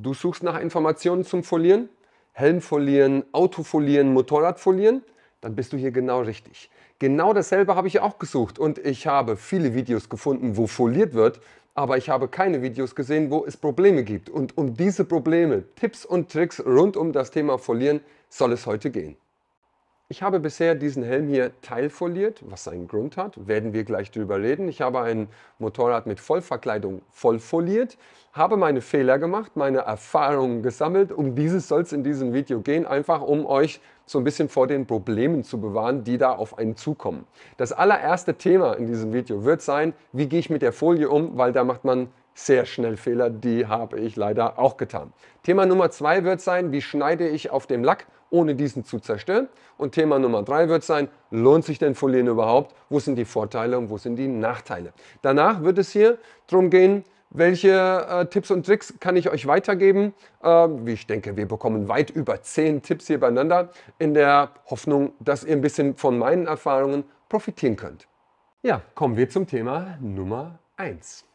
Du suchst nach Informationen zum Folieren, Helmfolieren, Autofolieren, Motorradfolieren, dann bist du hier genau richtig. Genau dasselbe habe ich auch gesucht und ich habe viele Videos gefunden, wo foliert wird, aber ich habe keine Videos gesehen, wo es Probleme gibt. Und um diese Probleme, Tipps und Tricks rund um das Thema Folieren soll es heute gehen. Ich habe bisher diesen Helm hier teilfoliert, was seinen Grund hat, werden wir gleich drüber reden. Ich habe ein Motorrad mit Vollverkleidung vollfoliert, habe meine Fehler gemacht, meine Erfahrungen gesammelt. Um dieses soll es in diesem Video gehen, einfach um euch so ein bisschen vor den Problemen zu bewahren, die da auf einen zukommen. Das allererste Thema in diesem Video wird sein, wie gehe ich mit der Folie um, weil da macht man sehr schnell Fehler, die habe ich leider auch getan. Thema Nummer zwei wird sein, wie schneide ich auf dem Lack ohne diesen zu zerstören. Und Thema Nummer drei wird sein, lohnt sich denn Folien überhaupt? Wo sind die Vorteile und wo sind die Nachteile? Danach wird es hier darum gehen, welche äh, Tipps und Tricks kann ich euch weitergeben? Ähm, ich denke, wir bekommen weit über zehn Tipps hier beieinander, in der Hoffnung, dass ihr ein bisschen von meinen Erfahrungen profitieren könnt. Ja, kommen wir zum Thema Nummer 1.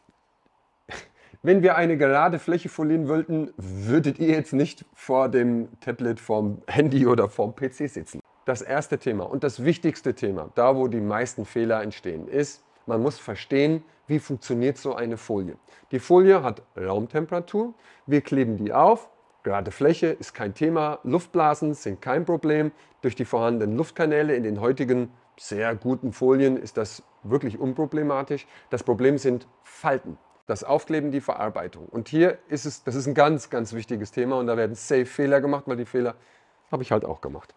Wenn wir eine gerade Fläche folieren wollten, würdet ihr jetzt nicht vor dem Tablet, vom Handy oder vom PC sitzen. Das erste Thema und das wichtigste Thema, da wo die meisten Fehler entstehen, ist, man muss verstehen, wie funktioniert so eine Folie. Die Folie hat Raumtemperatur, wir kleben die auf, gerade Fläche ist kein Thema, Luftblasen sind kein Problem. Durch die vorhandenen Luftkanäle in den heutigen sehr guten Folien ist das wirklich unproblematisch. Das Problem sind Falten. Das Aufkleben, die Verarbeitung. Und hier ist es, das ist ein ganz, ganz wichtiges Thema und da werden safe Fehler gemacht, weil die Fehler habe ich halt auch gemacht.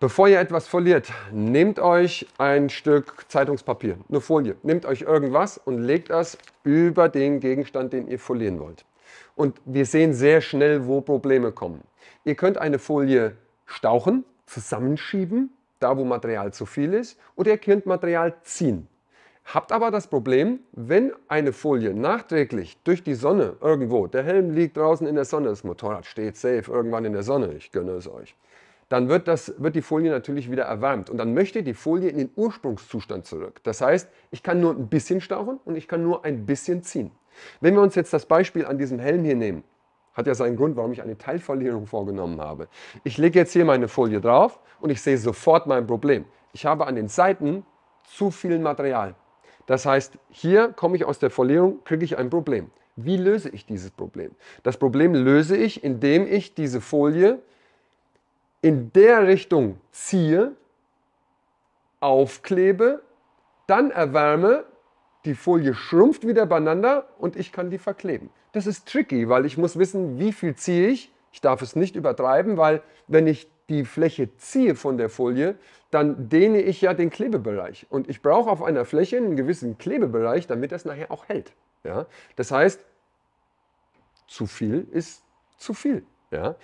Bevor ihr etwas verliert, nehmt euch ein Stück Zeitungspapier, eine Folie, nehmt euch irgendwas und legt das über den Gegenstand, den ihr folieren wollt. Und wir sehen sehr schnell, wo Probleme kommen. Ihr könnt eine Folie stauchen, zusammenschieben, da wo Material zu viel ist, oder ihr könnt Material ziehen. Habt aber das Problem, wenn eine Folie nachträglich durch die Sonne irgendwo, der Helm liegt draußen in der Sonne, das Motorrad steht safe irgendwann in der Sonne, ich gönne es euch, dann wird, das, wird die Folie natürlich wieder erwärmt und dann möchte die Folie in den Ursprungszustand zurück. Das heißt, ich kann nur ein bisschen stauchen und ich kann nur ein bisschen ziehen. Wenn wir uns jetzt das Beispiel an diesem Helm hier nehmen, hat ja seinen Grund, warum ich eine Teilverlierung vorgenommen habe. Ich lege jetzt hier meine Folie drauf und ich sehe sofort mein Problem. Ich habe an den Seiten zu viel Material. Das heißt, hier komme ich aus der Verlierung, kriege ich ein Problem. Wie löse ich dieses Problem? Das Problem löse ich, indem ich diese Folie in der Richtung ziehe, aufklebe, dann erwärme, die Folie schrumpft wieder beieinander und ich kann die verkleben. Das ist tricky, weil ich muss wissen, wie viel ziehe ich. Ich darf es nicht übertreiben, weil wenn ich die Fläche ziehe von der Folie, dann dehne ich ja den Klebebereich. Und ich brauche auf einer Fläche einen gewissen Klebebereich, damit das nachher auch hält. Ja? Das heißt, zu viel ist zu viel. Ja?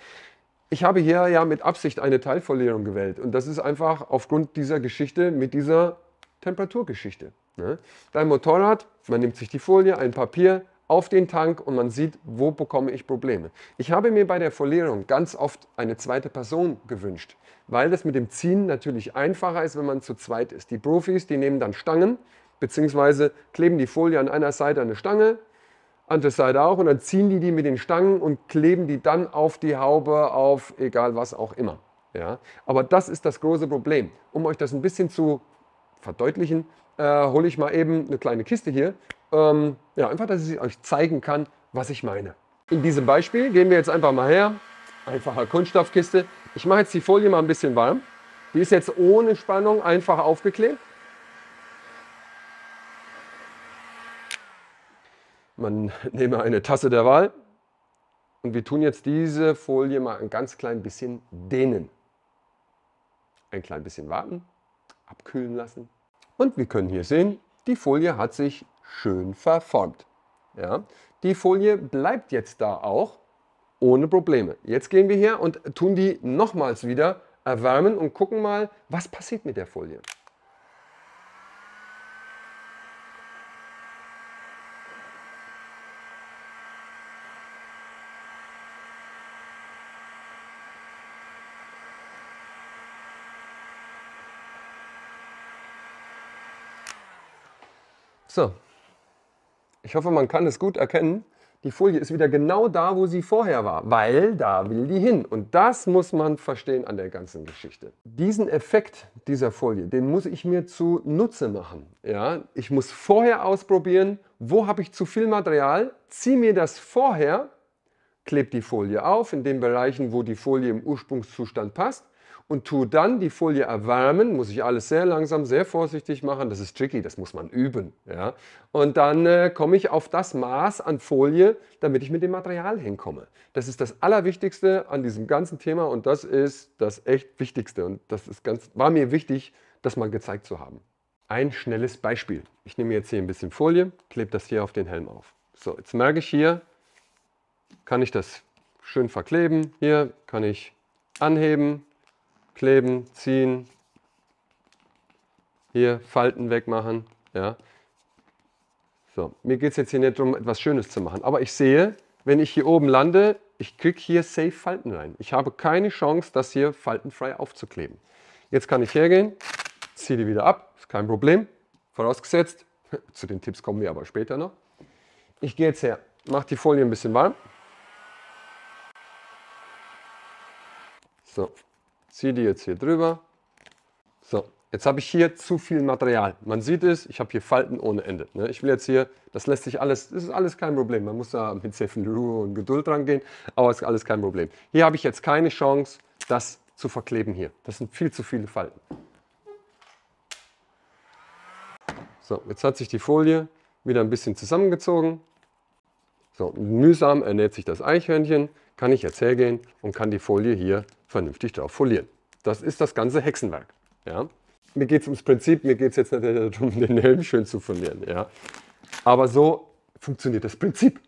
Ich habe hier ja mit Absicht eine Teilverleerung gewählt. Und das ist einfach aufgrund dieser Geschichte mit dieser Temperaturgeschichte. Ne? Dein Motorrad, man nimmt sich die Folie, ein Papier, auf den Tank und man sieht, wo bekomme ich Probleme. Ich habe mir bei der Folierung ganz oft eine zweite Person gewünscht, weil das mit dem Ziehen natürlich einfacher ist, wenn man zu zweit ist. Die Profis, die nehmen dann Stangen beziehungsweise kleben die Folie an einer Seite an eine Stange, andere Seite auch und dann ziehen die die mit den Stangen und kleben die dann auf die Haube, auf egal was auch immer. Ja? Aber das ist das große Problem. Um euch das ein bisschen zu verdeutlichen, äh, hole ich mal eben eine kleine Kiste hier ähm, ja, einfach, dass ich euch zeigen kann, was ich meine. In diesem Beispiel gehen wir jetzt einfach mal her. Einfache Kunststoffkiste. Ich mache jetzt die Folie mal ein bisschen warm. Die ist jetzt ohne Spannung einfach aufgeklebt. Man nehme eine Tasse der Wahl und wir tun jetzt diese Folie mal ein ganz klein bisschen dehnen. Ein klein bisschen warten, abkühlen lassen und wir können hier sehen, die Folie hat sich schön verformt. Ja? Die Folie bleibt jetzt da auch ohne Probleme. Jetzt gehen wir her und tun die nochmals wieder erwärmen und gucken mal, was passiert mit der Folie. So, ich hoffe, man kann es gut erkennen, die Folie ist wieder genau da, wo sie vorher war, weil da will die hin. Und das muss man verstehen an der ganzen Geschichte. Diesen Effekt dieser Folie, den muss ich mir zunutze machen. Ja? Ich muss vorher ausprobieren, wo habe ich zu viel Material, ziehe mir das vorher, klebe die Folie auf in den Bereichen, wo die Folie im Ursprungszustand passt und tue dann die Folie erwärmen, muss ich alles sehr langsam, sehr vorsichtig machen, das ist tricky, das muss man üben. Ja? Und dann äh, komme ich auf das Maß an Folie, damit ich mit dem Material hinkomme. Das ist das Allerwichtigste an diesem ganzen Thema und das ist das echt Wichtigste und das ist ganz, war mir wichtig, das mal gezeigt zu haben. Ein schnelles Beispiel. Ich nehme jetzt hier ein bisschen Folie, klebe das hier auf den Helm auf. So, jetzt merke ich hier, kann ich das schön verkleben. Hier kann ich anheben, kleben, ziehen, hier Falten wegmachen. Ja. So, mir geht es jetzt hier nicht darum, etwas Schönes zu machen, aber ich sehe, wenn ich hier oben lande, ich kriege hier safe Falten rein. Ich habe keine Chance, das hier faltenfrei aufzukleben. Jetzt kann ich hergehen, ziehe die wieder ab, ist kein Problem. Vorausgesetzt, zu den Tipps kommen wir aber später noch. Ich gehe jetzt her, mache die Folie ein bisschen warm. So, ziehe die jetzt hier drüber. So, jetzt habe ich hier zu viel Material. Man sieht es, ich habe hier Falten ohne Ende. Ne? Ich will jetzt hier, das lässt sich alles, das ist alles kein Problem. Man muss da mit sehr viel Ruhe und Geduld rangehen, aber es ist alles kein Problem. Hier habe ich jetzt keine Chance, das zu verkleben hier. Das sind viel zu viele Falten. So, jetzt hat sich die Folie wieder ein bisschen zusammengezogen. So, mühsam ernährt sich das Eichhörnchen kann ich jetzt hergehen und kann die Folie hier vernünftig drauf folieren. Das ist das ganze Hexenwerk. Ja? Mir geht es ums Prinzip, mir geht es jetzt nicht darum, den Helm schön zu folieren. Ja? Aber so funktioniert das Prinzip.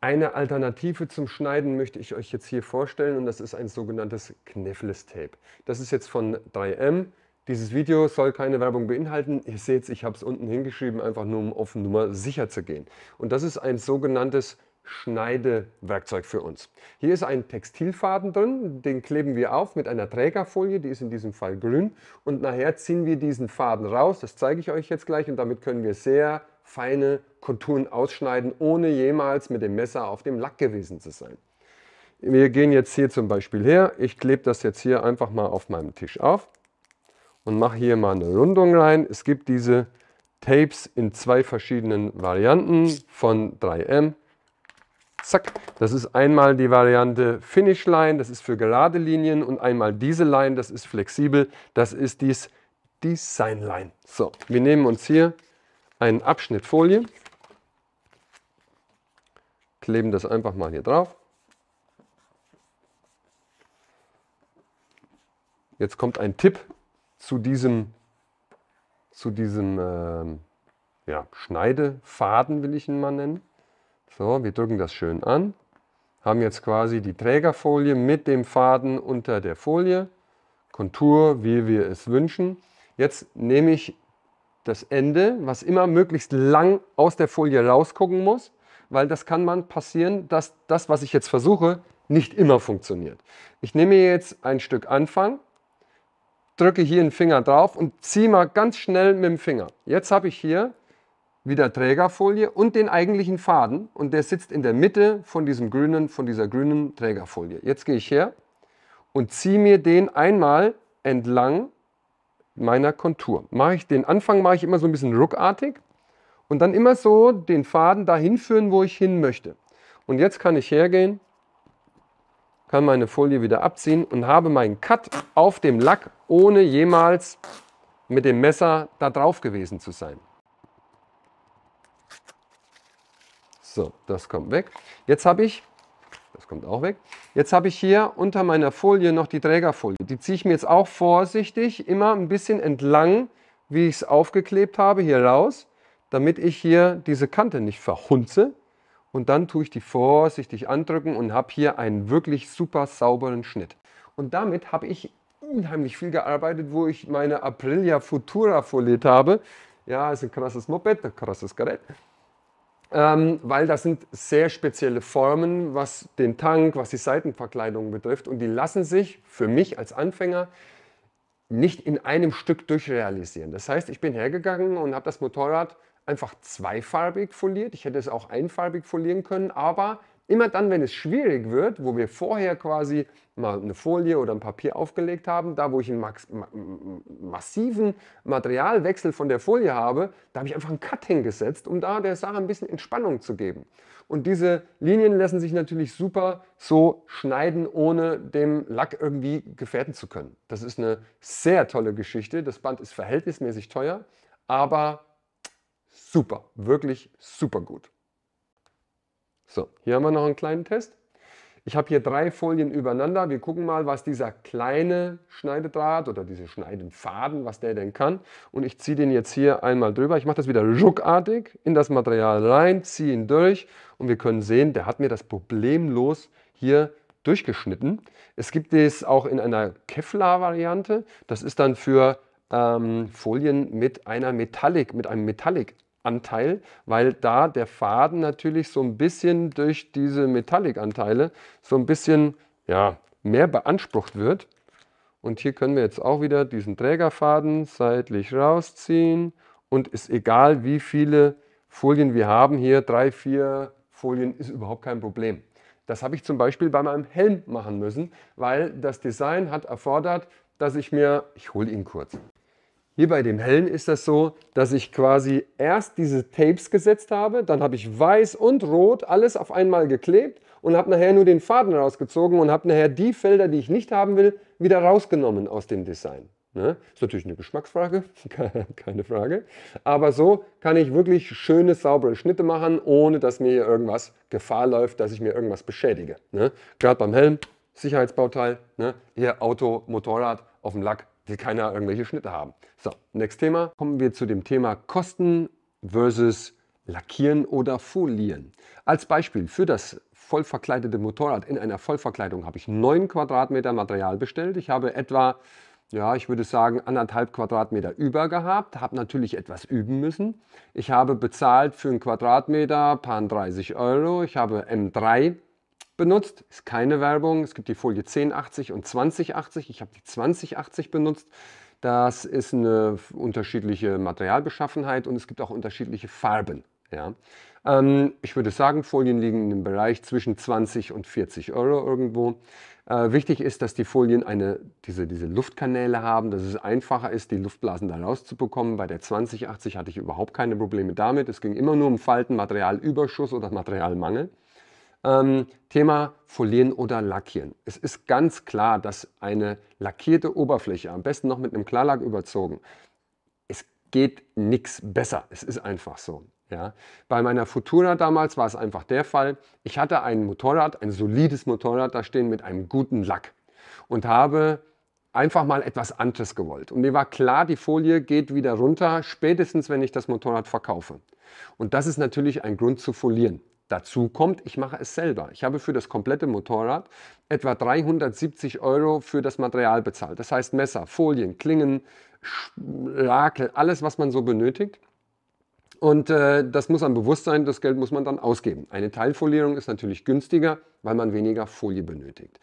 Eine Alternative zum Schneiden möchte ich euch jetzt hier vorstellen und das ist ein sogenanntes Kneffles Tape. Das ist jetzt von 3M. Dieses Video soll keine Werbung beinhalten. Ihr seht, ich habe es unten hingeschrieben, einfach nur um auf Nummer sicher zu gehen. Und das ist ein sogenanntes Schneidewerkzeug für uns. Hier ist ein Textilfaden drin, den kleben wir auf mit einer Trägerfolie, die ist in diesem Fall grün und nachher ziehen wir diesen Faden raus, das zeige ich euch jetzt gleich und damit können wir sehr feine Konturen ausschneiden, ohne jemals mit dem Messer auf dem Lack gewesen zu sein. Wir gehen jetzt hier zum Beispiel her, ich klebe das jetzt hier einfach mal auf meinem Tisch auf und mache hier mal eine Rundung rein. Es gibt diese Tapes in zwei verschiedenen Varianten von 3M Zack. Das ist einmal die Variante Finish Line, das ist für gerade Linien und einmal diese Line, das ist flexibel, das ist dies Design Line. So, wir nehmen uns hier einen Abschnitt Folie, kleben das einfach mal hier drauf. Jetzt kommt ein Tipp zu diesem, zu diesem äh, ja, Schneidefaden, will ich ihn mal nennen. So, wir drücken das schön an, haben jetzt quasi die Trägerfolie mit dem Faden unter der Folie, Kontur, wie wir es wünschen. Jetzt nehme ich das Ende, was immer möglichst lang aus der Folie rausgucken muss, weil das kann man passieren, dass das, was ich jetzt versuche, nicht immer funktioniert. Ich nehme jetzt ein Stück Anfang, drücke hier einen Finger drauf und ziehe mal ganz schnell mit dem Finger. Jetzt habe ich hier wieder Trägerfolie und den eigentlichen Faden und der sitzt in der Mitte von diesem grünen, von dieser grünen Trägerfolie. Jetzt gehe ich her und ziehe mir den einmal entlang meiner Kontur. Mache ich den Anfang mache ich immer so ein bisschen ruckartig und dann immer so den Faden dahin führen, wo ich hin möchte. Und jetzt kann ich hergehen, kann meine Folie wieder abziehen und habe meinen Cut auf dem Lack, ohne jemals mit dem Messer da drauf gewesen zu sein. So, das kommt weg. Jetzt habe ich, das kommt auch weg, jetzt habe ich hier unter meiner Folie noch die Trägerfolie. Die ziehe ich mir jetzt auch vorsichtig immer ein bisschen entlang, wie ich es aufgeklebt habe, hier raus, damit ich hier diese Kante nicht verhunze. Und dann tue ich die vorsichtig andrücken und habe hier einen wirklich super sauberen Schnitt. Und damit habe ich unheimlich viel gearbeitet, wo ich meine Aprilia Futura foliert habe. Ja, ist ein krasses Moped, ein krasses Gerät ähm, weil das sind sehr spezielle Formen, was den Tank, was die Seitenverkleidung betrifft und die lassen sich für mich als Anfänger nicht in einem Stück durchrealisieren. Das heißt, ich bin hergegangen und habe das Motorrad einfach zweifarbig foliert. Ich hätte es auch einfarbig folieren können, aber Immer dann, wenn es schwierig wird, wo wir vorher quasi mal eine Folie oder ein Papier aufgelegt haben, da wo ich einen massiven Materialwechsel von der Folie habe, da habe ich einfach einen Cut hingesetzt, um da der Sache ein bisschen Entspannung zu geben. Und diese Linien lassen sich natürlich super so schneiden, ohne dem Lack irgendwie gefährden zu können. Das ist eine sehr tolle Geschichte. Das Band ist verhältnismäßig teuer, aber super, wirklich super gut. So, hier haben wir noch einen kleinen Test. Ich habe hier drei Folien übereinander. Wir gucken mal, was dieser kleine Schneidedraht oder diese Schneidenfaden, was der denn kann. Und ich ziehe den jetzt hier einmal drüber. Ich mache das wieder ruckartig in das Material rein, ziehe ihn durch und wir können sehen, der hat mir das problemlos hier durchgeschnitten. Es gibt es auch in einer Kevlar-Variante. Das ist dann für ähm, Folien mit einer Metallic, mit einem Metallic Anteil, weil da der Faden natürlich so ein bisschen durch diese Metallic-Anteile so ein bisschen ja, mehr beansprucht wird. Und hier können wir jetzt auch wieder diesen Trägerfaden seitlich rausziehen und ist egal, wie viele Folien wir haben hier, drei, vier Folien ist überhaupt kein Problem. Das habe ich zum Beispiel bei meinem Helm machen müssen, weil das Design hat erfordert, dass ich mir, ich hole ihn kurz, hier bei dem hellen ist das so, dass ich quasi erst diese Tapes gesetzt habe, dann habe ich weiß und rot alles auf einmal geklebt und habe nachher nur den Faden rausgezogen und habe nachher die Felder, die ich nicht haben will, wieder rausgenommen aus dem Design. Ne? Ist natürlich eine Geschmacksfrage, keine Frage. Aber so kann ich wirklich schöne, saubere Schnitte machen, ohne dass mir hier irgendwas Gefahr läuft, dass ich mir irgendwas beschädige. Ne? Gerade beim Helm, Sicherheitsbauteil, ne? hier Auto, Motorrad auf dem Lack, will keiner irgendwelche Schnitte haben. So, nächstes Thema. Kommen wir zu dem Thema Kosten versus Lackieren oder Folieren. Als Beispiel für das voll verkleidete Motorrad in einer Vollverkleidung habe ich 9 Quadratmeter Material bestellt. Ich habe etwa, ja, ich würde sagen, anderthalb Quadratmeter über gehabt, habe natürlich etwas üben müssen. Ich habe bezahlt für einen Quadratmeter paar 30 Euro. Ich habe M3 benutzt. Ist keine Werbung. Es gibt die Folie 1080 und 2080. Ich habe die 2080 benutzt. Das ist eine unterschiedliche Materialbeschaffenheit und es gibt auch unterschiedliche Farben. Ja. Ähm, ich würde sagen, Folien liegen im Bereich zwischen 20 und 40 Euro irgendwo. Äh, wichtig ist, dass die Folien eine, diese, diese Luftkanäle haben, dass es einfacher ist, die Luftblasen da rauszubekommen. Bei der 2080 hatte ich überhaupt keine Probleme damit. Es ging immer nur um Falten, Materialüberschuss oder Materialmangel. Ähm, Thema Folieren oder Lackieren. Es ist ganz klar, dass eine lackierte Oberfläche, am besten noch mit einem Klarlack überzogen, es geht nichts besser. Es ist einfach so. Ja. Bei meiner Futura damals war es einfach der Fall, ich hatte ein Motorrad, ein solides Motorrad da stehen mit einem guten Lack und habe einfach mal etwas anderes gewollt. Und mir war klar, die Folie geht wieder runter, spätestens wenn ich das Motorrad verkaufe. Und das ist natürlich ein Grund zu folieren. Dazu kommt, ich mache es selber. Ich habe für das komplette Motorrad etwa 370 Euro für das Material bezahlt. Das heißt Messer, Folien, Klingen, Lakel, alles, was man so benötigt. Und äh, das muss einem bewusst sein, das Geld muss man dann ausgeben. Eine Teilfolierung ist natürlich günstiger, weil man weniger Folie benötigt.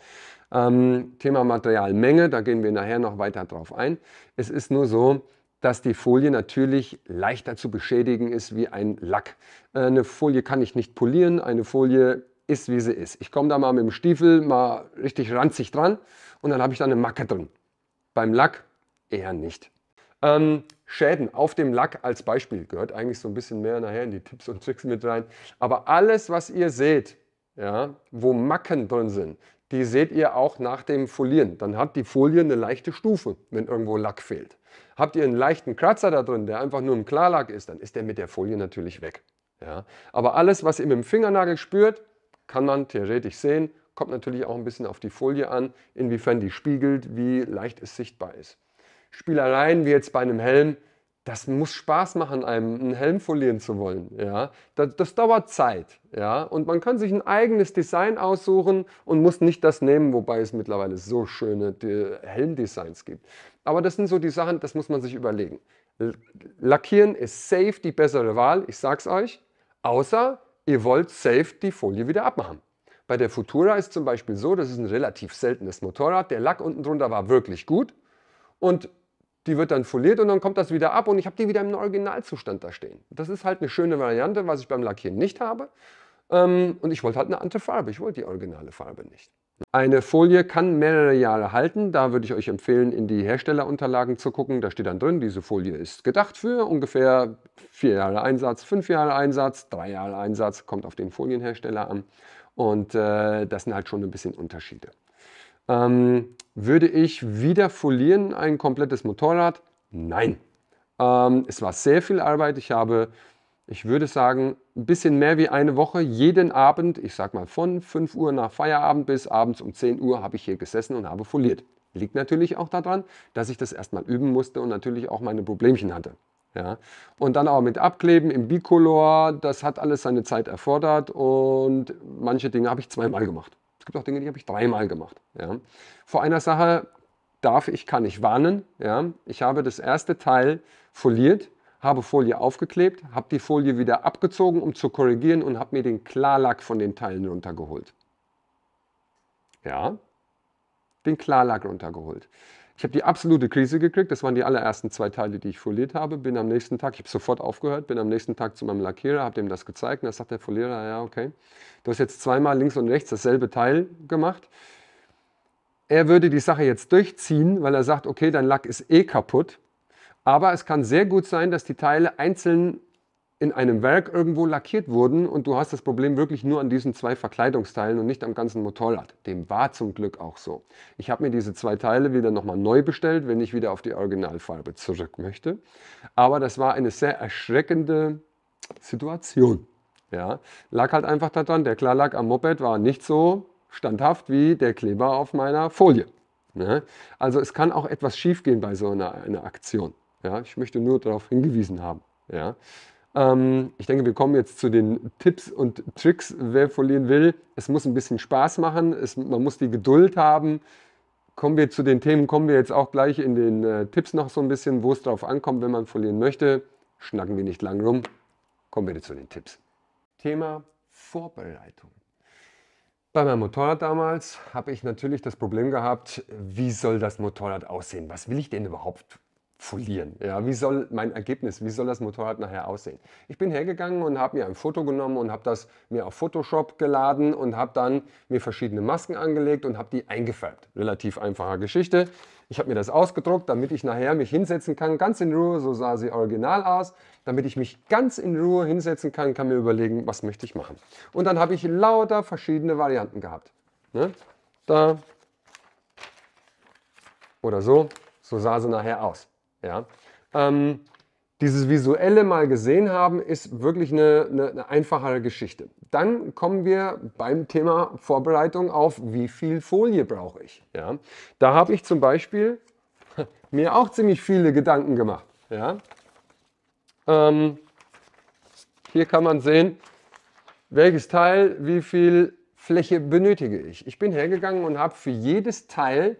Ähm, Thema Materialmenge, da gehen wir nachher noch weiter drauf ein. Es ist nur so, dass die Folie natürlich leichter zu beschädigen ist wie ein Lack. Äh, eine Folie kann ich nicht polieren, eine Folie ist, wie sie ist. Ich komme da mal mit dem Stiefel mal richtig ranzig dran und dann habe ich da eine Macke drin. Beim Lack eher nicht. Ähm, Schäden auf dem Lack als Beispiel gehört eigentlich so ein bisschen mehr nachher in die Tipps und Tricks mit rein. Aber alles, was ihr seht, ja, wo Macken drin sind, die seht ihr auch nach dem Folieren. Dann hat die Folie eine leichte Stufe, wenn irgendwo Lack fehlt. Habt ihr einen leichten Kratzer da drin, der einfach nur im Klarlack ist, dann ist der mit der Folie natürlich weg. Ja? Aber alles, was ihr mit dem Fingernagel spürt, kann man theoretisch sehen. Kommt natürlich auch ein bisschen auf die Folie an, inwiefern die spiegelt, wie leicht es sichtbar ist. Spielereien wie jetzt bei einem Helm das muss Spaß machen, einem einen Helm folieren zu wollen. Ja? Das, das, dauert Zeit. Ja? Und man kann sich ein eigenes Design aussuchen und muss nicht das nehmen, wobei es mittlerweile so schöne äh, Helmdesigns gibt. Aber das sind so die Sachen, das muss man sich überlegen. Lackieren ist safe die bessere Wahl, ich sag's euch. Außer ihr wollt safe die Folie wieder abmachen. Bei der Futura ist zum Beispiel so, das ist ein relativ seltenes Motorrad. Der Lack unten drunter war wirklich gut. Und die wird dann foliert und dann kommt das wieder ab und ich habe die wieder im Originalzustand da stehen. Das ist halt eine schöne Variante, was ich beim Lackieren nicht habe. Ähm, und ich wollte halt eine andere Farbe, ich wollte die originale Farbe nicht. Eine Folie kann mehrere Jahre halten, da würde ich euch empfehlen, in die Herstellerunterlagen zu gucken. Da steht dann drin, diese Folie ist gedacht für ungefähr vier Jahre Einsatz, fünf Jahre Einsatz, drei Jahre Einsatz, kommt auf den Folienhersteller an. Und äh, das sind halt schon ein bisschen Unterschiede. Ähm, würde ich wieder folieren ein komplettes Motorrad? Nein. Ähm, es war sehr viel Arbeit. Ich habe, ich würde sagen, ein bisschen mehr wie eine Woche jeden Abend, ich sag mal von 5 Uhr nach Feierabend bis abends um 10 Uhr, habe ich hier gesessen und habe foliert. Liegt natürlich auch daran, dass ich das erstmal üben musste und natürlich auch meine Problemchen hatte. Ja. Und dann auch mit Abkleben im Bicolor, das hat alles seine Zeit erfordert und manche Dinge habe ich zweimal gemacht. Es gibt auch Dinge, die habe ich dreimal gemacht. Ja. Vor einer Sache darf ich, kann ich warnen. Ja. Ich habe das erste Teil foliert, habe Folie aufgeklebt, habe die Folie wieder abgezogen, um zu korrigieren und habe mir den Klarlack von den Teilen runtergeholt. Ja, den Klarlack runtergeholt. Ich habe die absolute Krise gekriegt. Das waren die allerersten zwei Teile, die ich foliert habe. Bin am nächsten Tag, ich habe sofort aufgehört, bin am nächsten Tag zu meinem Lackierer, habe dem das gezeigt. Und da sagt der Folierer, ja, okay, du hast jetzt zweimal links und rechts dasselbe Teil gemacht. Er würde die Sache jetzt durchziehen, weil er sagt, okay, dein Lack ist eh kaputt. Aber es kann sehr gut sein, dass die Teile einzeln in einem Werk irgendwo lackiert wurden und du hast das Problem wirklich nur an diesen zwei Verkleidungsteilen und nicht am ganzen Motorrad. Dem war zum Glück auch so. Ich habe mir diese zwei Teile wieder nochmal neu bestellt, wenn ich wieder auf die Originalfarbe zurück möchte. Aber das war eine sehr erschreckende Situation. Ja, lag halt einfach daran, der Klarlack am Moped war nicht so standhaft wie der Kleber auf meiner Folie. Ne? Also es kann auch etwas schiefgehen bei so einer, einer Aktion. Ja, ich möchte nur darauf hingewiesen haben. Ja. Ähm, ich denke, wir kommen jetzt zu den Tipps und Tricks, wer verlieren will. Es muss ein bisschen Spaß machen, es, man muss die Geduld haben. Kommen wir zu den Themen, kommen wir jetzt auch gleich in den äh, Tipps noch so ein bisschen, wo es drauf ankommt, wenn man verlieren möchte. Schnacken wir nicht lang rum, kommen wir zu den Tipps. Thema Vorbereitung. Bei meinem Motorrad damals habe ich natürlich das Problem gehabt, wie soll das Motorrad aussehen? Was will ich denn überhaupt folieren. Ja, wie soll mein Ergebnis, wie soll das Motorrad nachher aussehen? Ich bin hergegangen und habe mir ein Foto genommen und habe das mir auf Photoshop geladen und habe dann mir verschiedene Masken angelegt und habe die eingefärbt. Relativ einfache Geschichte. Ich habe mir das ausgedruckt, damit ich nachher mich hinsetzen kann, ganz in Ruhe, so sah sie original aus, damit ich mich ganz in Ruhe hinsetzen kann, kann mir überlegen, was möchte ich machen. Und dann habe ich lauter verschiedene Varianten gehabt. Ne? Da oder so, so sah sie nachher aus. Ja? Ähm, dieses visuelle mal gesehen haben, ist wirklich eine, eine, eine, einfachere Geschichte. Dann kommen wir beim Thema Vorbereitung auf, wie viel Folie brauche ich. Ja? Da habe ich zum Beispiel mir auch ziemlich viele Gedanken gemacht. Ja? Ähm, hier kann man sehen, welches Teil, wie viel Fläche benötige ich. Ich bin hergegangen und habe für jedes Teil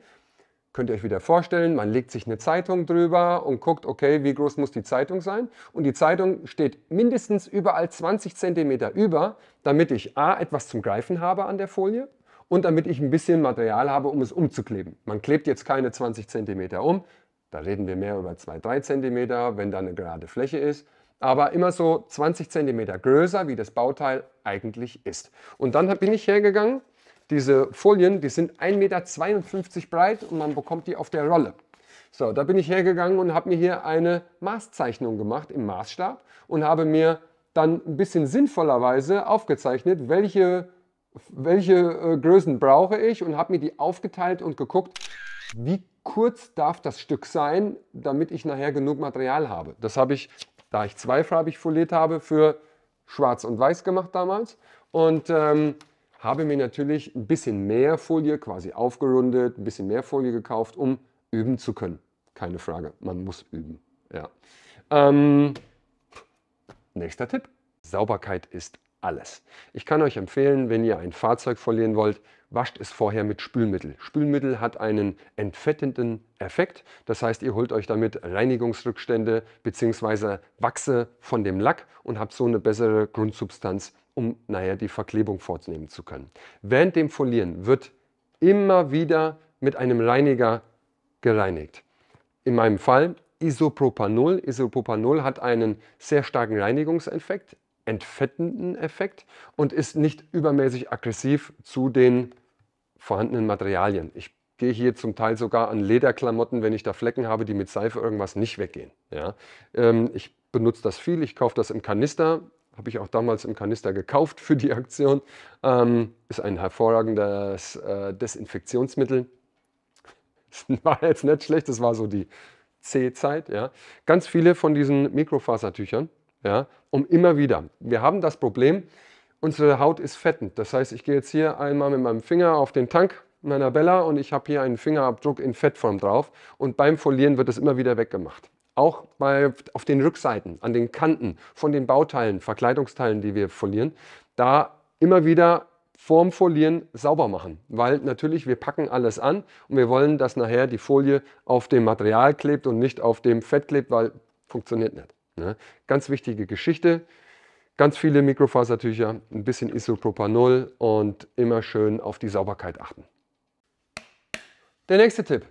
Könnt ihr euch wieder vorstellen, man legt sich eine Zeitung drüber und guckt, okay, wie groß muss die Zeitung sein? Und die Zeitung steht mindestens überall 20 cm über, damit ich a. etwas zum Greifen habe an der Folie und damit ich ein bisschen Material habe, um es umzukleben. Man klebt jetzt keine 20 cm um, da reden wir mehr über 2-3 cm, wenn da eine gerade Fläche ist, aber immer so 20 cm größer, wie das Bauteil eigentlich ist. Und dann bin ich hergegangen diese Folien, die sind 1,52 Meter breit und man bekommt die auf der Rolle. So, da bin ich hergegangen und habe mir hier eine Maßzeichnung gemacht im Maßstab und habe mir dann ein bisschen sinnvollerweise aufgezeichnet, welche, welche äh, Größen brauche ich und habe mir die aufgeteilt und geguckt, wie kurz darf das Stück sein, damit ich nachher genug Material habe. Das habe ich, da ich zweifarbig foliert habe, für schwarz und weiß gemacht damals. Und ähm, habe mir natürlich ein bisschen mehr Folie, quasi aufgerundet, ein bisschen mehr Folie gekauft, um üben zu können. Keine Frage, man muss üben. Ja. Ähm, nächster Tipp. Sauberkeit ist alles. Ich kann euch empfehlen, wenn ihr ein Fahrzeug verlieren wollt, wascht es vorher mit Spülmittel. Spülmittel hat einen entfettenden Effekt. Das heißt, ihr holt euch damit Reinigungsrückstände bzw. Wachse von dem Lack und habt so eine bessere Grundsubstanz um nachher die Verklebung vornehmen zu können. Während dem Folieren wird immer wieder mit einem Reiniger gereinigt. In meinem Fall Isopropanol. Isopropanol hat einen sehr starken Reinigungseffekt, entfettenden Effekt und ist nicht übermäßig aggressiv zu den vorhandenen Materialien. Ich gehe hier zum Teil sogar an Lederklamotten, wenn ich da Flecken habe, die mit Seife irgendwas nicht weggehen. Ja? Ähm, ich benutze das viel, ich kaufe das im Kanister, habe ich auch damals im Kanister gekauft für die Aktion. Ähm, ist ein hervorragendes äh, Desinfektionsmittel. war jetzt nicht schlecht, das war so die C-Zeit. Ja. Ganz viele von diesen Mikrofasertüchern, ja, um immer wieder. Wir haben das Problem, unsere Haut ist fettend. Das heißt, ich gehe jetzt hier einmal mit meinem Finger auf den Tank meiner Bella und ich habe hier einen Fingerabdruck in Fettform drauf und beim Folieren wird das immer wieder weggemacht auch bei, auf den Rückseiten, an den Kanten von den Bauteilen, Verkleidungsteilen, die wir folieren, da immer wieder vorm Folieren sauber machen, weil natürlich wir packen alles an und wir wollen, dass nachher die Folie auf dem Material klebt und nicht auf dem Fett klebt, weil funktioniert nicht. Ne? Ganz wichtige Geschichte, ganz viele Mikrofasertücher, ein bisschen Isopropanol und immer schön auf die Sauberkeit achten. Der nächste Tipp,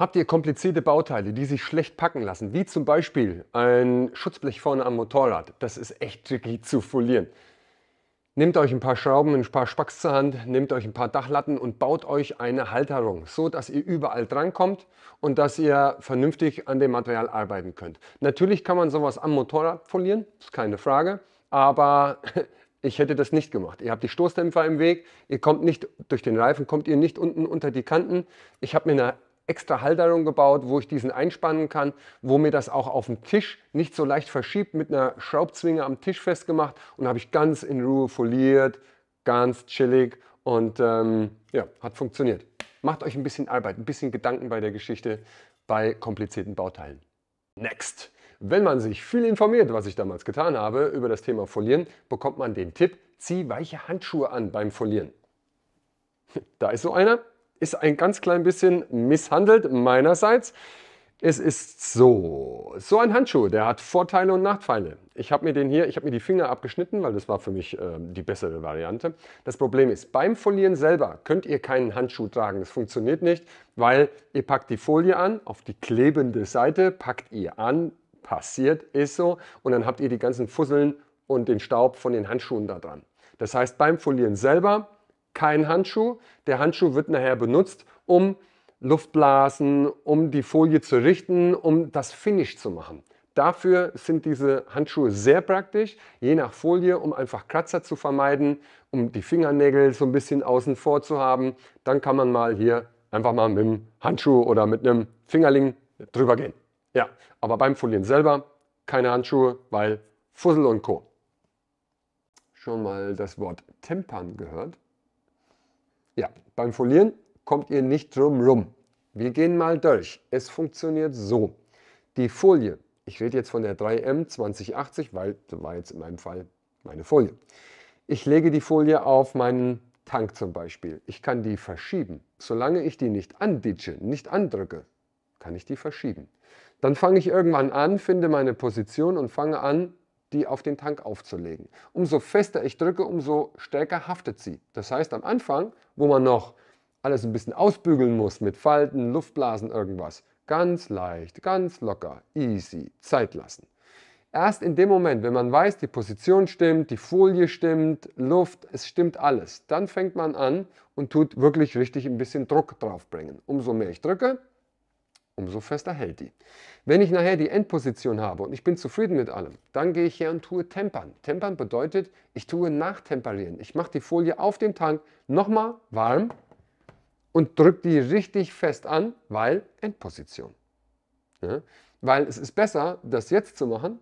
Habt ihr komplizierte Bauteile, die sich schlecht packen lassen, wie zum Beispiel ein Schutzblech vorne am Motorrad, das ist echt tricky zu folieren. Nehmt euch ein paar Schrauben, ein paar Spacks zur Hand, nehmt euch ein paar Dachlatten und baut euch eine Halterung, so dass ihr überall drankommt und dass ihr vernünftig an dem Material arbeiten könnt. Natürlich kann man sowas am Motorrad folieren, ist keine Frage, aber ich hätte das nicht gemacht. Ihr habt die Stoßdämpfer im Weg, ihr kommt nicht durch den Reifen, kommt ihr nicht unten unter die Kanten. Ich habe mir eine extra Halterung gebaut, wo ich diesen einspannen kann, wo mir das auch auf dem Tisch nicht so leicht verschiebt, mit einer Schraubzwinge am Tisch festgemacht und habe ich ganz in Ruhe foliert, ganz chillig und ähm, ja, hat funktioniert. Macht euch ein bisschen Arbeit, ein bisschen Gedanken bei der Geschichte bei komplizierten Bauteilen. Next! Wenn man sich viel informiert, was ich damals getan habe, über das Thema Folieren, bekommt man den Tipp, zieh weiche Handschuhe an beim Folieren. Da ist so einer, ist ein ganz klein bisschen misshandelt meinerseits. Es ist so, so ein Handschuh, der hat Vorteile und Nachteile. Ich habe mir den hier, ich habe mir die Finger abgeschnitten, weil das war für mich äh, die bessere Variante. Das Problem ist, beim Folieren selber könnt ihr keinen Handschuh tragen. Das funktioniert nicht, weil ihr packt die Folie an, auf die klebende Seite packt ihr an, passiert, ist so. Und dann habt ihr die ganzen Fusseln und den Staub von den Handschuhen da dran. Das heißt, beim Folieren selber kein Handschuh. Der Handschuh wird nachher benutzt, um Luftblasen, um die Folie zu richten, um das Finish zu machen. Dafür sind diese Handschuhe sehr praktisch, je nach Folie, um einfach Kratzer zu vermeiden, um die Fingernägel so ein bisschen außen vor zu haben. Dann kann man mal hier einfach mal mit einem Handschuh oder mit einem Fingerling drüber gehen. Ja, aber beim Folien selber keine Handschuhe, weil Fussel und Co. Schon mal das Wort Tempern gehört? Ja, beim Folieren kommt ihr nicht drum rum. Wir gehen mal durch. Es funktioniert so. Die Folie, ich rede jetzt von der 3M 2080, weil das war jetzt in meinem Fall meine Folie. Ich lege die Folie auf meinen Tank zum Beispiel. Ich kann die verschieben. Solange ich die nicht anditsche, nicht andrücke, kann ich die verschieben. Dann fange ich irgendwann an, finde meine Position und fange an, die auf den Tank aufzulegen. Umso fester ich drücke, umso stärker haftet sie. Das heißt, am Anfang, wo man noch alles ein bisschen ausbügeln muss mit Falten, Luftblasen, irgendwas, ganz leicht, ganz locker, easy, Zeit lassen. Erst in dem Moment, wenn man weiß, die Position stimmt, die Folie stimmt, Luft, es stimmt alles, dann fängt man an und tut wirklich richtig ein bisschen Druck draufbringen. Umso mehr ich drücke, umso fester hält die. Wenn ich nachher die Endposition habe und ich bin zufrieden mit allem, dann gehe ich her und tue Tempern. Tempern bedeutet, ich tue Nachtemperieren. Ich mache die Folie auf dem Tank nochmal warm und drücke die richtig fest an, weil Endposition. Ja? Weil es ist besser, das jetzt zu machen,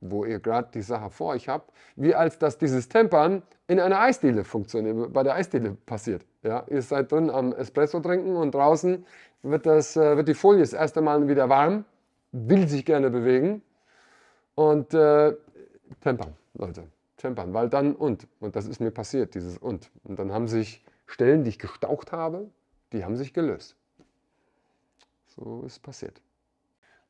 wo ihr gerade die Sache vor euch habt, wie als dass dieses Tempern in einer Eisdiele funktioniert, bei der Eisdiele passiert. Ja, ihr seid drin am Espresso trinken und draußen wird, das, äh, wird die Folie das erste Mal wieder warm, will sich gerne bewegen und äh, tempern, Leute, tempern, weil dann und, und das ist mir passiert, dieses und. Und dann haben sich Stellen, die ich gestaucht habe, die haben sich gelöst. So ist passiert.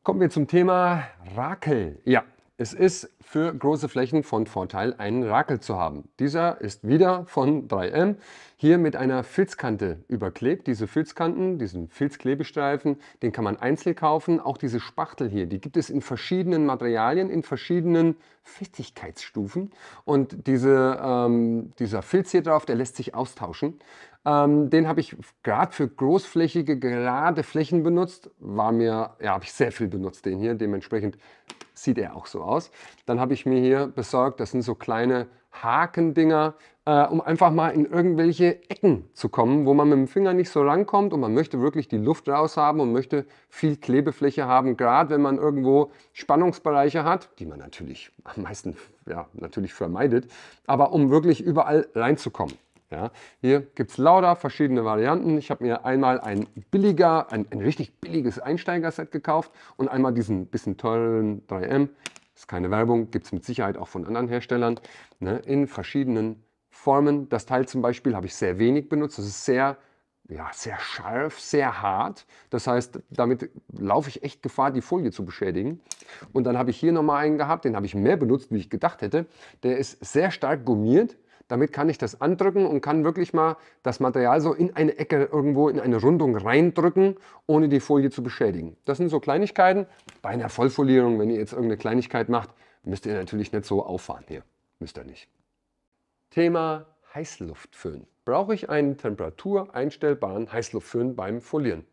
Kommen wir zum Thema Rakel. Ja, es ist für große Flächen von Vorteil, einen Rakel zu haben. Dieser ist wieder von 3M, hier mit einer Filzkante überklebt. Diese Filzkanten, diesen Filzklebestreifen, den kann man einzeln kaufen. Auch diese Spachtel hier, die gibt es in verschiedenen Materialien, in verschiedenen Festigkeitsstufen. Und diese, ähm, dieser Filz hier drauf, der lässt sich austauschen. Ähm, den habe ich gerade für großflächige, gerade Flächen benutzt. War mir, ja, habe ich sehr viel benutzt, den hier. Dementsprechend sieht er auch so aus. Dann habe ich mir hier besorgt, das sind so kleine Hakendinger, äh, um einfach mal in irgendwelche Ecken zu kommen, wo man mit dem Finger nicht so rankommt und man möchte wirklich die Luft raus haben und möchte viel Klebefläche haben, gerade wenn man irgendwo Spannungsbereiche hat, die man natürlich am meisten ja, natürlich vermeidet, aber um wirklich überall reinzukommen. Ja, hier gibt es lauter verschiedene Varianten. Ich habe mir einmal ein billiger, ein, ein richtig billiges Einsteigerset gekauft und einmal diesen bisschen tollen 3M. Ist keine Werbung, gibt es mit Sicherheit auch von anderen Herstellern ne, in verschiedenen Formen. Das Teil zum Beispiel habe ich sehr wenig benutzt. Das ist sehr, ja, sehr scharf, sehr hart. Das heißt, damit laufe ich echt Gefahr, die Folie zu beschädigen. Und dann habe ich hier nochmal einen gehabt, den habe ich mehr benutzt, wie ich gedacht hätte. Der ist sehr stark gummiert damit kann ich das andrücken und kann wirklich mal das Material so in eine Ecke irgendwo in eine Rundung reindrücken, ohne die Folie zu beschädigen. Das sind so Kleinigkeiten. Bei einer Vollfolierung, wenn ihr jetzt irgendeine Kleinigkeit macht, müsst ihr natürlich nicht so auffahren hier. Müsst ihr nicht. Thema Heißluftföhn. Brauche ich einen temperatureinstellbaren Heißluftföhn beim Folieren?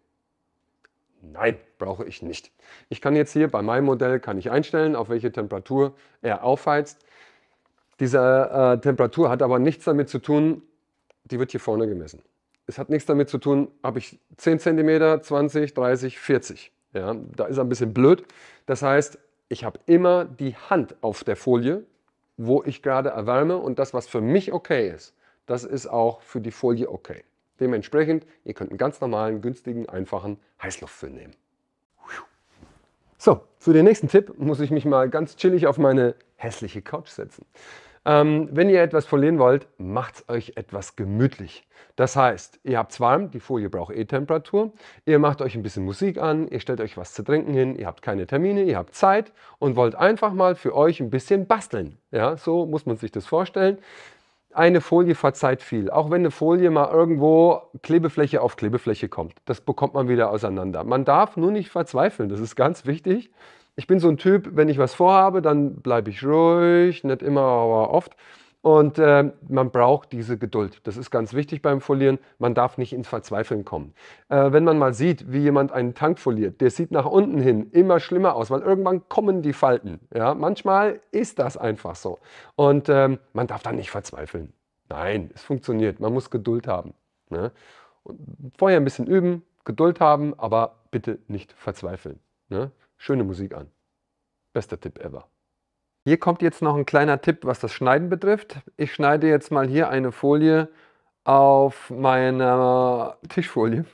Nein, brauche ich nicht. Ich kann jetzt hier bei meinem Modell kann ich einstellen, auf welche Temperatur er aufheizt. Diese äh, Temperatur hat aber nichts damit zu tun, die wird hier vorne gemessen. Es hat nichts damit zu tun, habe ich 10 cm, 20, 30, 40. Ja, da ist er ein bisschen blöd. Das heißt, ich habe immer die Hand auf der Folie, wo ich gerade erwärme und das, was für mich okay ist, das ist auch für die Folie okay. Dementsprechend, ihr könnt einen ganz normalen, günstigen, einfachen Heißluftföhn nehmen. So, für den nächsten Tipp muss ich mich mal ganz chillig auf meine hässliche Couch setzen. Ähm, wenn ihr etwas verlieren wollt, macht es euch etwas gemütlich. Das heißt, ihr habt es warm, die Folie braucht eh Temperatur, ihr macht euch ein bisschen Musik an, ihr stellt euch was zu trinken hin, ihr habt keine Termine, ihr habt Zeit und wollt einfach mal für euch ein bisschen basteln. Ja, so muss man sich das vorstellen. Eine Folie verzeiht viel. Auch wenn eine Folie mal irgendwo Klebefläche auf Klebefläche kommt, das bekommt man wieder auseinander. Man darf nur nicht verzweifeln, das ist ganz wichtig ich bin so ein Typ, wenn ich was vorhabe, dann bleibe ich ruhig, nicht immer, aber oft. Und äh, man braucht diese Geduld. Das ist ganz wichtig beim Folieren. Man darf nicht ins Verzweifeln kommen. Äh, wenn man mal sieht, wie jemand einen Tank foliert, der sieht nach unten hin immer schlimmer aus, weil irgendwann kommen die Falten. Ja? Manchmal ist das einfach so. Und ähm, man darf dann nicht verzweifeln. Nein, es funktioniert. Man muss Geduld haben. Ne? vorher ein bisschen üben, Geduld haben, aber bitte nicht verzweifeln. Ne? schöne Musik an. Bester Tipp ever. Hier kommt jetzt noch ein kleiner Tipp, was das Schneiden betrifft. Ich schneide jetzt mal hier eine Folie auf meiner Tischfolie.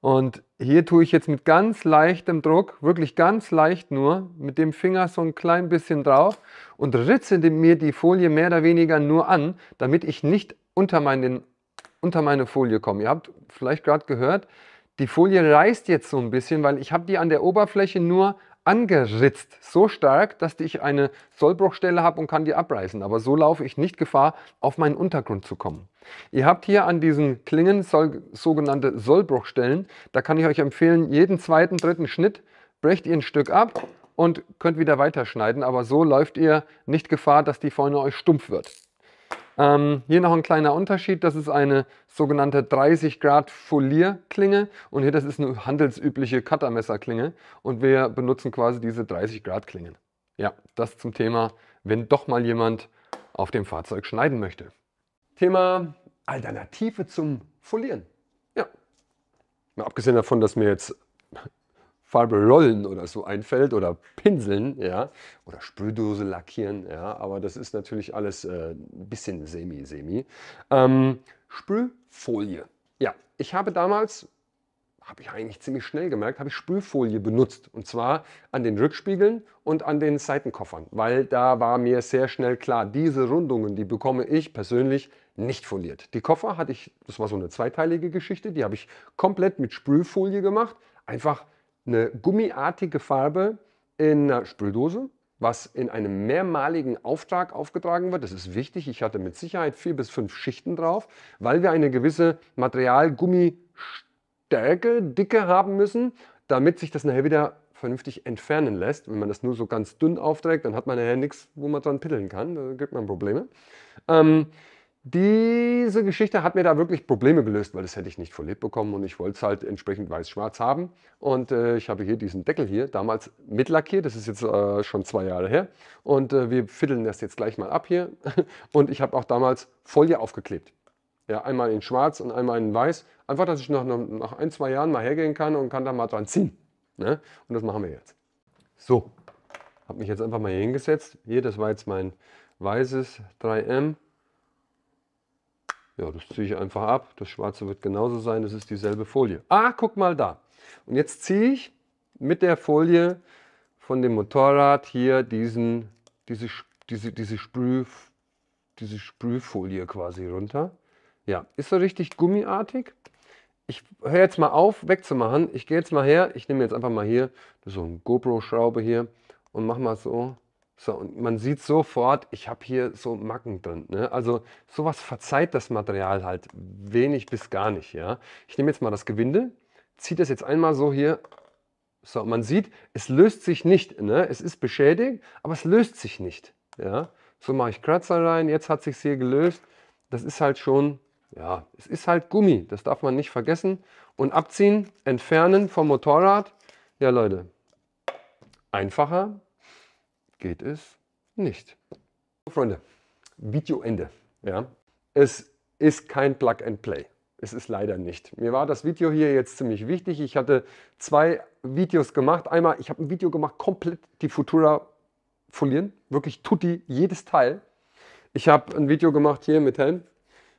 Und hier tue ich jetzt mit ganz leichtem Druck, wirklich ganz leicht nur, mit dem Finger so ein klein bisschen drauf und ritze mir die Folie mehr oder weniger nur an, damit ich nicht unter, meinen, unter meine Folie komme. Ihr habt vielleicht gerade gehört, die Folie reißt jetzt so ein bisschen, weil ich habe die an der Oberfläche nur angeritzt. So stark, dass ich eine Sollbruchstelle habe und kann die abreißen. Aber so laufe ich nicht Gefahr, auf meinen Untergrund zu kommen. Ihr habt hier an diesen Klingen soll, sogenannte Sollbruchstellen. Da kann ich euch empfehlen, jeden zweiten, dritten Schnitt brecht ihr ein Stück ab und könnt wieder weiterschneiden. Aber so läuft ihr nicht Gefahr, dass die vorne euch stumpf wird. Ähm, hier noch ein kleiner Unterschied, das ist eine sogenannte 30 Grad Folierklinge und hier das ist eine handelsübliche Cuttermesserklinge und wir benutzen quasi diese 30 Grad Klingen. Ja, das zum Thema, wenn doch mal jemand auf dem Fahrzeug schneiden möchte. Thema Alternative zum Folieren. Ja, mal abgesehen davon, dass mir jetzt Farbe rollen oder so einfällt oder pinseln, ja, oder Sprühdose lackieren, ja, aber das ist natürlich alles äh, ein bisschen semi-semi. Ähm, Sprühfolie. Ja, ich habe damals, habe ich eigentlich ziemlich schnell gemerkt, habe ich Sprühfolie benutzt und zwar an den Rückspiegeln und an den Seitenkoffern, weil da war mir sehr schnell klar, diese Rundungen, die bekomme ich persönlich nicht foliert. Die Koffer hatte ich, das war so eine zweiteilige Geschichte, die habe ich komplett mit Sprühfolie gemacht, einfach eine gummiartige Farbe in einer Sprühdose, was in einem mehrmaligen Auftrag aufgetragen wird. Das ist wichtig. Ich hatte mit Sicherheit vier bis fünf Schichten drauf, weil wir eine gewisse Materialgummistärke, Dicke haben müssen, damit sich das nachher wieder vernünftig entfernen lässt. Wenn man das nur so ganz dünn aufträgt, dann hat man nachher nichts, wo man dran pitteln kann. Da gibt man Probleme. Ähm, diese Geschichte hat mir da wirklich Probleme gelöst, weil das hätte ich nicht verlebt bekommen und ich wollte es halt entsprechend weiß-schwarz haben. Und äh, ich habe hier diesen Deckel hier damals mitlackiert, das ist jetzt äh, schon zwei Jahre her. Und äh, wir fiddeln das jetzt gleich mal ab hier. Und ich habe auch damals Folie aufgeklebt. Ja, einmal in schwarz und einmal in weiß. Einfach, dass ich nach, nach ein, zwei Jahren mal hergehen kann und kann da mal dran ziehen. Ne? Und das machen wir jetzt. So, habe mich jetzt einfach mal hier hingesetzt. Hier, das war jetzt mein weißes 3M ja, das ziehe ich einfach ab. Das schwarze wird genauso sein. Es ist dieselbe Folie. Ah, guck mal da. Und jetzt ziehe ich mit der Folie von dem Motorrad hier diesen, diese, diese, diese, Sprüh, diese Sprühfolie quasi runter. Ja, ist so richtig gummiartig. Ich höre jetzt mal auf, wegzumachen. Ich gehe jetzt mal her. Ich nehme jetzt einfach mal hier so eine GoPro-Schraube hier und mache mal so so, und man sieht sofort, ich habe hier so Macken drin. Ne? Also sowas verzeiht das Material halt wenig bis gar nicht. Ja? Ich nehme jetzt mal das Gewinde, ziehe das jetzt einmal so hier. So, man sieht, es löst sich nicht. Ne? Es ist beschädigt, aber es löst sich nicht. Ja? So mache ich Kratzer rein, jetzt hat sich hier gelöst. Das ist halt schon, ja, es ist halt Gummi, das darf man nicht vergessen. Und abziehen, entfernen vom Motorrad. Ja Leute, einfacher geht es nicht. Freunde, Videoende. Ja? Es ist kein Plug-and-Play. Es ist leider nicht. Mir war das Video hier jetzt ziemlich wichtig. Ich hatte zwei Videos gemacht. Einmal, ich habe ein Video gemacht, komplett die Futura folieren. Wirklich tutti, jedes Teil. Ich habe ein Video gemacht hier mit Helm,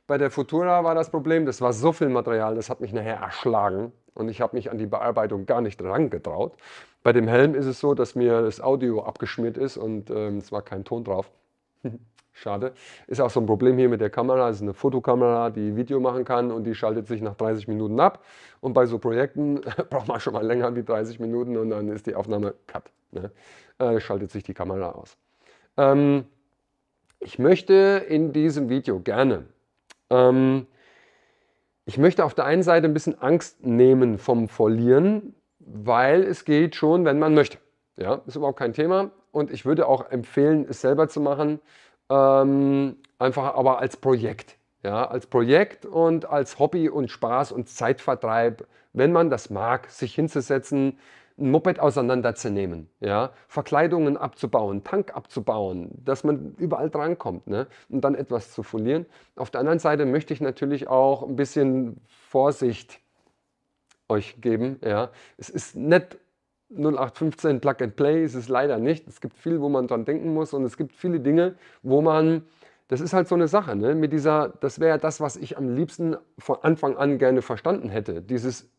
bei der Futura war das Problem, das war so viel Material, das hat mich nachher erschlagen und ich habe mich an die Bearbeitung gar nicht rangetraut. Bei dem Helm ist es so, dass mir das Audio abgeschmiert ist und ähm, es war kein Ton drauf. Schade. Ist auch so ein Problem hier mit der Kamera. Es ist eine Fotokamera, die Video machen kann und die schaltet sich nach 30 Minuten ab. Und bei so Projekten braucht man schon mal länger wie 30 Minuten und dann ist die Aufnahme cut. Ne? Äh, schaltet sich die Kamera aus. Ähm, ich möchte in diesem Video gerne ähm, ich möchte auf der einen Seite ein bisschen Angst nehmen vom Verlieren, weil es geht schon, wenn man möchte. Ja, ist überhaupt kein Thema. Und ich würde auch empfehlen, es selber zu machen. Ähm, einfach aber als Projekt. Ja, als Projekt und als Hobby und Spaß und Zeitvertreib, wenn man das mag, sich hinzusetzen, ein Moped auseinanderzunehmen, ja, Verkleidungen abzubauen, Tank abzubauen, dass man überall drankommt ne? und dann etwas zu folieren. Auf der anderen Seite möchte ich natürlich auch ein bisschen Vorsicht euch geben. Ja. Es ist nicht 0815 Plug and Play, ist es leider nicht. Es gibt viel, wo man dran denken muss und es gibt viele Dinge, wo man das ist halt so eine Sache, ne? Mit dieser, das wäre das, was ich am liebsten von Anfang an gerne verstanden hätte. Dieses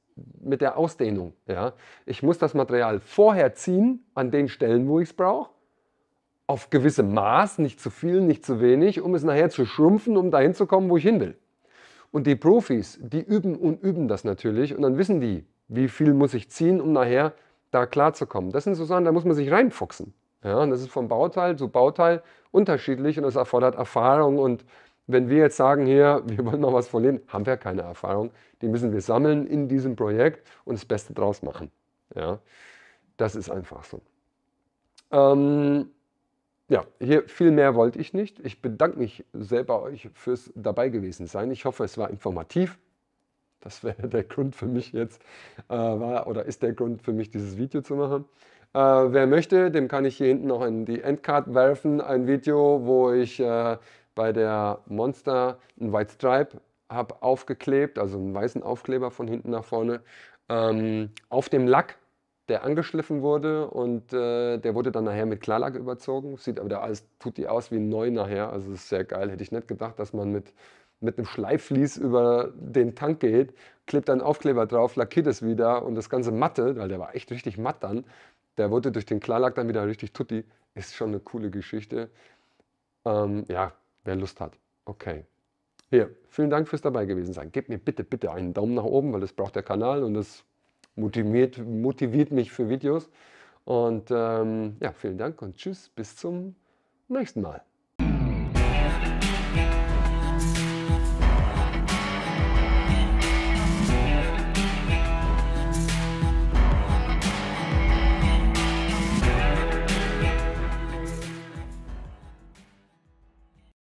mit der Ausdehnung. Ja? Ich muss das Material vorher ziehen an den Stellen, wo ich es brauche, auf gewisse Maß, nicht zu viel, nicht zu wenig, um es nachher zu schrumpfen, um dahin zu kommen, wo ich hin will. Und die Profis, die üben und üben das natürlich und dann wissen die, wie viel muss ich ziehen, um nachher da klarzukommen. Das sind so Sachen, da muss man sich reinfuchsen. Ja, und das ist von Bauteil zu Bauteil unterschiedlich und das erfordert Erfahrung und wenn wir jetzt sagen hier, wir wollen noch was von denen, haben wir keine Erfahrung. Die müssen wir sammeln in diesem Projekt und das Beste draus machen. Ja, das ist einfach so. Ähm, ja, hier viel mehr wollte ich nicht. Ich bedanke mich sehr bei euch fürs dabei gewesen sein. Ich hoffe, es war informativ. Das wäre der Grund für mich jetzt, äh, war oder ist der Grund für mich, dieses Video zu machen. Äh, wer möchte, dem kann ich hier hinten noch in die Endcard werfen. Ein Video, wo ich äh, bei der Monster einen White Stripe habe aufgeklebt, also einen weißen Aufkleber von hinten nach vorne, ähm, auf dem Lack, der angeschliffen wurde und äh, der wurde dann nachher mit Klarlack überzogen. Sieht aber da alles, tut die aus wie neu nachher, also ist sehr geil. Hätte ich nicht gedacht, dass man mit, mit einem Schleifvlies über den Tank geht, klebt dann Aufkleber drauf, lackiert es wieder und das ganze matte, weil der war echt richtig matt dann, der wurde durch den Klarlack dann wieder richtig tutti. Ist schon eine coole Geschichte. Ähm, ja, Wer Lust hat. Okay. Hier, vielen Dank fürs dabei gewesen sein. Gebt mir bitte, bitte einen Daumen nach oben, weil das braucht der Kanal und das motiviert, motiviert mich für Videos. Und ähm, ja, vielen Dank und tschüss, bis zum nächsten Mal.